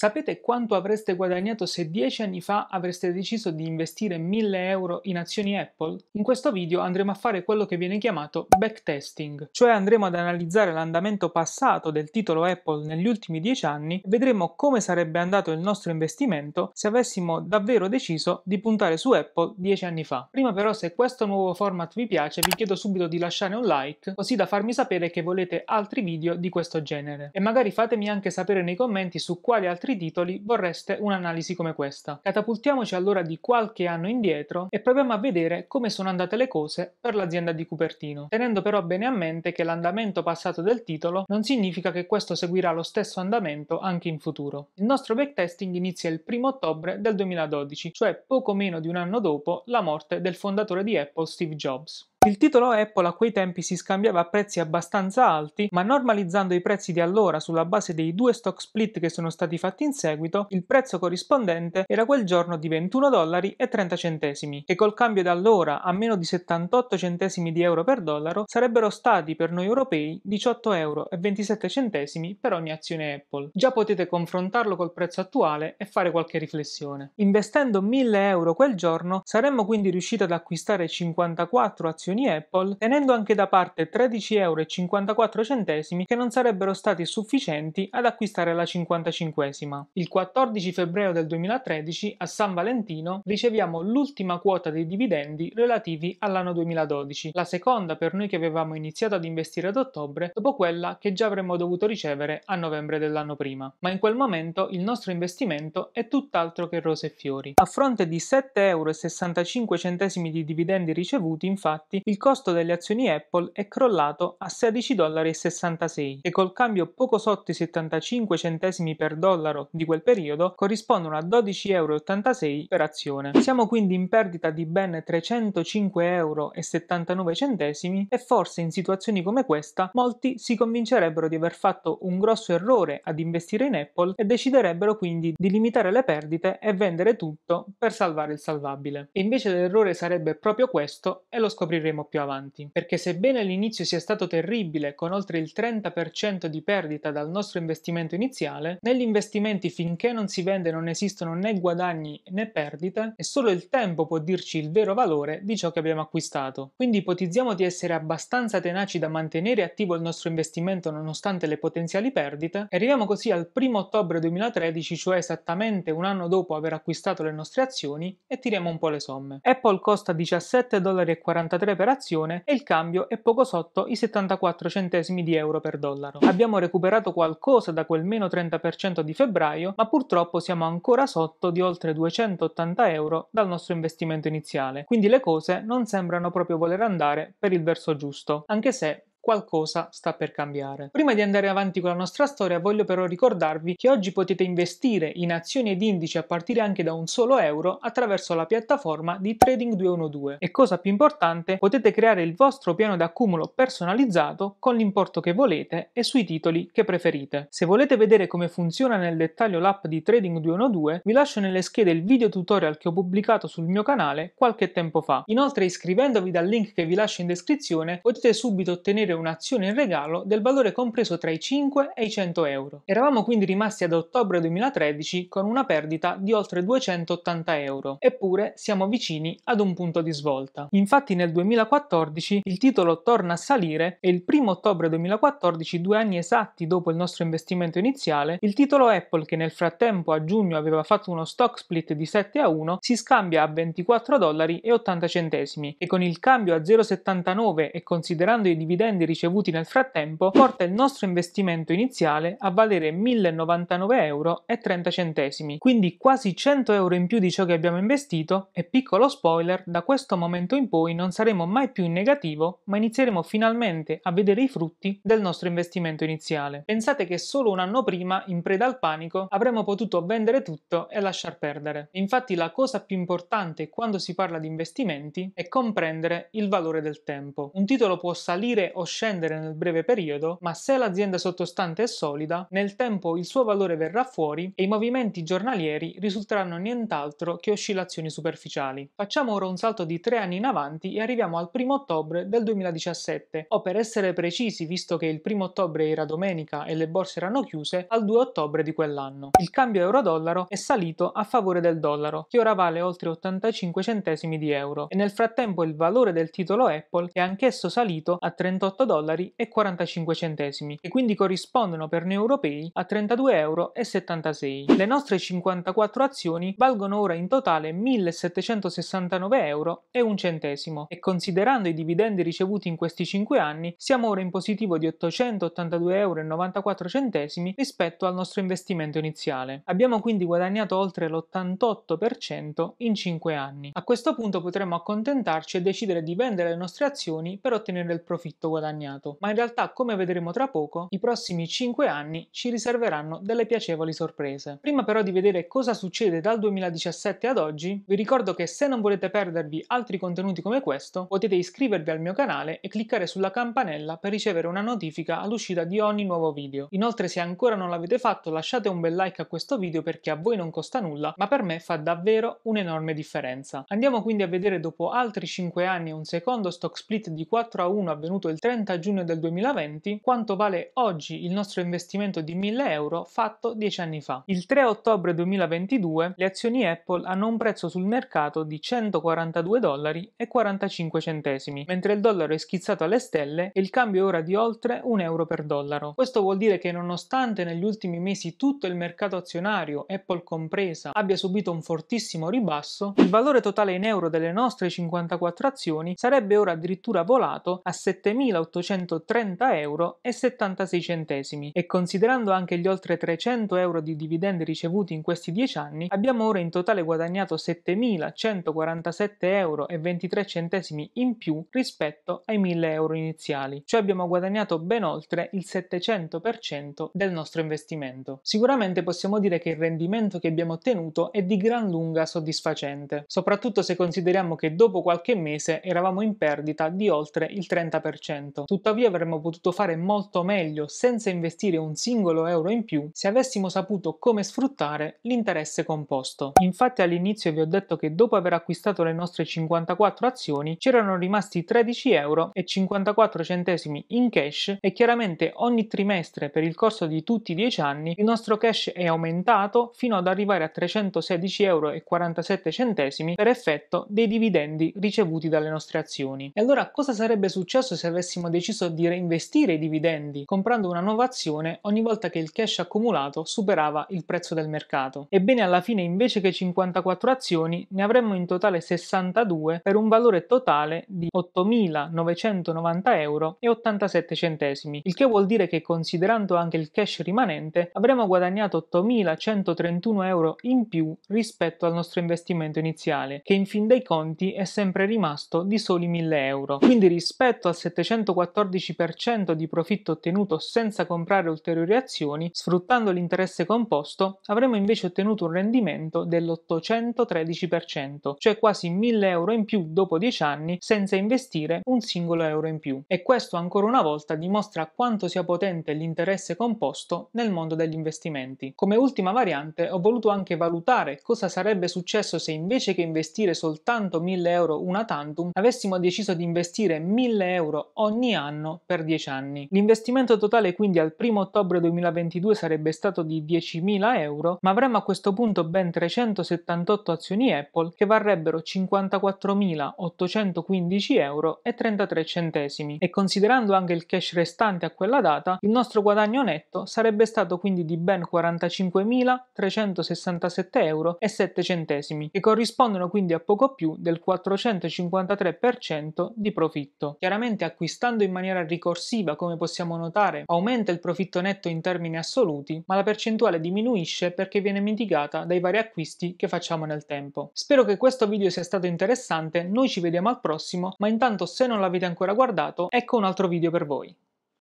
Sapete quanto avreste guadagnato se 10 anni fa avreste deciso di investire 1000 euro in azioni Apple? In questo video andremo a fare quello che viene chiamato backtesting, cioè andremo ad analizzare l'andamento passato del titolo Apple negli ultimi 10 anni e vedremo come sarebbe andato il nostro investimento se avessimo davvero deciso di puntare su Apple 10 anni fa. Prima però se questo nuovo format vi piace vi chiedo subito di lasciare un like così da farmi sapere che volete altri video di questo genere e magari fatemi anche sapere nei commenti su quali altri altri titoli vorreste un'analisi come questa. Catapultiamoci allora di qualche anno indietro e proviamo a vedere come sono andate le cose per l'azienda di Cupertino, tenendo però bene a mente che l'andamento passato del titolo non significa che questo seguirà lo stesso andamento anche in futuro. Il nostro backtesting inizia il 1 ottobre del 2012, cioè poco meno di un anno dopo la morte del fondatore di Apple Steve Jobs. Il titolo Apple a quei tempi si scambiava a prezzi abbastanza alti, ma normalizzando i prezzi di allora sulla base dei due stock split che sono stati fatti in seguito, il prezzo corrispondente era quel giorno di 21 dollari e 30 centesimi, che col cambio da allora a meno di 78 centesimi di euro per dollaro sarebbero stati per noi europei 18 euro e 27 centesimi per ogni azione Apple. Già potete confrontarlo col prezzo attuale e fare qualche riflessione. Investendo 1000 euro quel giorno saremmo quindi riusciti ad acquistare 54 azioni azioni Apple, tenendo anche da parte 13,54 euro che non sarebbero stati sufficienti ad acquistare la 55 Il 14 febbraio del 2013, a San Valentino, riceviamo l'ultima quota dei dividendi relativi all'anno 2012, la seconda per noi che avevamo iniziato ad investire ad ottobre, dopo quella che già avremmo dovuto ricevere a novembre dell'anno prima. Ma in quel momento il nostro investimento è tutt'altro che rose e fiori. A fronte di 7,65 euro di dividendi ricevuti, infatti, il costo delle azioni Apple è crollato a 16,66 dollari e col cambio poco sotto i 75 centesimi per dollaro di quel periodo corrispondono a 12,86 euro per azione. Siamo quindi in perdita di ben 305,79 euro e forse in situazioni come questa molti si convincerebbero di aver fatto un grosso errore ad investire in Apple e deciderebbero quindi di limitare le perdite e vendere tutto per salvare il salvabile. E invece l'errore sarebbe proprio questo e lo scopriremo vedremo più avanti, perché sebbene l'inizio sia stato terribile con oltre il 30% di perdita dal nostro investimento iniziale, negli investimenti finché non si vende non esistono né guadagni né perdite e solo il tempo può dirci il vero valore di ciò che abbiamo acquistato. Quindi ipotizziamo di essere abbastanza tenaci da mantenere attivo il nostro investimento nonostante le potenziali perdite e arriviamo così al 1 ottobre 2013, cioè esattamente un anno dopo aver acquistato le nostre azioni e tiriamo un po' le somme. Apple costa 17,43$ per e il cambio è poco sotto i 74 centesimi di euro per dollaro. Abbiamo recuperato qualcosa da quel meno 30% di febbraio, ma purtroppo siamo ancora sotto di oltre 280 euro dal nostro investimento iniziale, quindi le cose non sembrano proprio voler andare per il verso giusto, anche se qualcosa sta per cambiare. Prima di andare avanti con la nostra storia voglio però ricordarvi che oggi potete investire in azioni ed indici a partire anche da un solo euro attraverso la piattaforma di Trading 212 e cosa più importante potete creare il vostro piano d'accumulo personalizzato con l'importo che volete e sui titoli che preferite. Se volete vedere come funziona nel dettaglio l'app di Trading 212 vi lascio nelle schede il video tutorial che ho pubblicato sul mio canale qualche tempo fa. Inoltre iscrivendovi dal link che vi lascio in descrizione potete subito ottenere ottenere un'azione in regalo del valore compreso tra i 5 e i 100 euro. Eravamo quindi rimasti ad ottobre 2013 con una perdita di oltre 280 euro, eppure siamo vicini ad un punto di svolta. Infatti nel 2014 il titolo torna a salire e il 1 ottobre 2014, due anni esatti dopo il nostro investimento iniziale, il titolo Apple che nel frattempo a giugno aveva fatto uno stock split di 7 a 1 si scambia a 24 dollari e 80 centesimi e con il cambio a 0,79 e considerando i dividendi stipendi ricevuti nel frattempo porta il nostro investimento iniziale a valere 1099,30 euro, quindi quasi 100 euro in più di ciò che abbiamo investito e piccolo spoiler, da questo momento in poi non saremo mai più in negativo, ma inizieremo finalmente a vedere i frutti del nostro investimento iniziale. Pensate che solo un anno prima, in preda al panico, avremmo potuto vendere tutto e lasciar perdere. Infatti la cosa più importante quando si parla di investimenti è comprendere il valore del tempo. Un titolo può salire o scendere nel breve periodo, ma se l'azienda sottostante è solida, nel tempo il suo valore verrà fuori e i movimenti giornalieri risulteranno nient'altro che oscillazioni superficiali. Facciamo ora un salto di tre anni in avanti e arriviamo al 1 ottobre del 2017, o per essere precisi, visto che il 1 ottobre era domenica e le borse erano chiuse, al 2 ottobre di quell'anno. Il cambio euro-dollaro è salito a favore del dollaro, che ora vale oltre 85 centesimi di euro, e nel frattempo il valore del titolo Apple è anch'esso salito a 38 dollari e 45 centesimi, che quindi corrispondono per noi europei a 32,76 euro. Le nostre 54 azioni valgono ora in totale 1769 euro e un centesimo e considerando i dividendi ricevuti in questi 5 anni siamo ora in positivo di 882,94 euro rispetto al nostro investimento iniziale. Abbiamo quindi guadagnato oltre l'88% in 5 anni. A questo punto potremo accontentarci e decidere di vendere le nostre azioni per ottenere il profitto guadagnato guadagnato, ma in realtà come vedremo tra poco, i prossimi 5 anni ci riserveranno delle piacevoli sorprese. Prima però di vedere cosa succede dal 2017 ad oggi, vi ricordo che se non volete perdervi altri contenuti come questo, potete iscrivervi al mio canale e cliccare sulla campanella per ricevere una notifica all'uscita di ogni nuovo video. Inoltre se ancora non l'avete fatto lasciate un bel like a questo video perché a voi non costa nulla, ma per me fa davvero un'enorme differenza. Andiamo quindi a vedere dopo altri 5 anni un secondo stock split di 4 a 1 avvenuto il 30 30 giugno del 2020 quanto vale oggi il nostro investimento di 1000 euro fatto 10 anni fa. Il 3 ottobre 2022 le azioni Apple hanno un prezzo sul mercato di 142 dollari e 45 centesimi, mentre il dollaro è schizzato alle stelle e il cambio è ora di oltre 1 euro per dollaro. Questo vuol dire che nonostante negli ultimi mesi tutto il mercato azionario, Apple compresa, abbia subito un fortissimo ribasso, il valore totale in euro delle nostre 54 azioni sarebbe ora addirittura volato a 7.800 830 euro e 76 centesimi e considerando anche gli oltre 300 euro di dividendi ricevuti in questi 10 anni, abbiamo ora in totale guadagnato 7.147 euro e 23 centesimi in più rispetto ai 1.000 euro iniziali, cioè abbiamo guadagnato ben oltre il 700% del nostro investimento. Sicuramente possiamo dire che il rendimento che abbiamo ottenuto è di gran lunga soddisfacente, soprattutto se consideriamo che dopo qualche mese eravamo in perdita di oltre il 30% questo. Tuttavia avremmo potuto fare molto meglio senza investire un singolo euro in più se avessimo saputo come sfruttare l'interesse composto. Infatti all'inizio vi ho detto che dopo aver acquistato le nostre 54 azioni c'erano rimasti 13 euro e 54 centesimi in cash e chiaramente ogni trimestre per il corso di tutti i 10 anni il nostro cash è aumentato fino ad arrivare a 316,47 euro per effetto dei dividendi ricevuti dalle nostre azioni. E allora cosa sarebbe successo se avessimo deciso di reinvestire i dividendi comprando una nuova azione ogni volta che il cash accumulato superava il prezzo del mercato. Ebbene alla fine invece che 54 azioni ne avremmo in totale 62 per un valore totale di 8.990 euro e 87 centesimi, il che vuol dire che considerando anche il cash rimanente avremmo guadagnato 8.131 euro in più rispetto al nostro investimento iniziale, che in fin dei conti è sempre rimasto di soli 1.000 euro. Quindi rispetto al 700 114% di profitto ottenuto senza comprare ulteriori azioni, sfruttando l'interesse composto, avremmo invece ottenuto un rendimento dell'813%, cioè quasi 1000 euro in più dopo 10 anni senza investire un singolo euro in più. E questo ancora una volta dimostra quanto sia potente l'interesse composto nel mondo degli investimenti. Come ultima variante ho voluto anche valutare cosa sarebbe successo se invece che investire soltanto 1000 euro una tantum avessimo deciso di investire 1000 euro ogni ogni anno per 10 anni. L'investimento totale quindi al 1 ottobre 2022 sarebbe stato di 10.000 euro, ma avremmo a questo punto ben 378 azioni Apple che varrebbero 54.815 euro e 33 centesimi. E considerando anche il cash restante a quella data, il nostro guadagno netto sarebbe stato quindi di ben 45.367 euro e 7 centesimi, che corrispondono quindi a poco più del 453% di profitto. Chiaramente acquistando aumentando in maniera ricorsiva come possiamo notare, aumenta il profitto netto in termini assoluti, ma la percentuale diminuisce perché viene mitigata dai vari acquisti che facciamo nel tempo. Spero che questo video sia stato interessante, noi ci vediamo al prossimo, ma intanto se non l'avete ancora guardato, ecco un altro video per voi.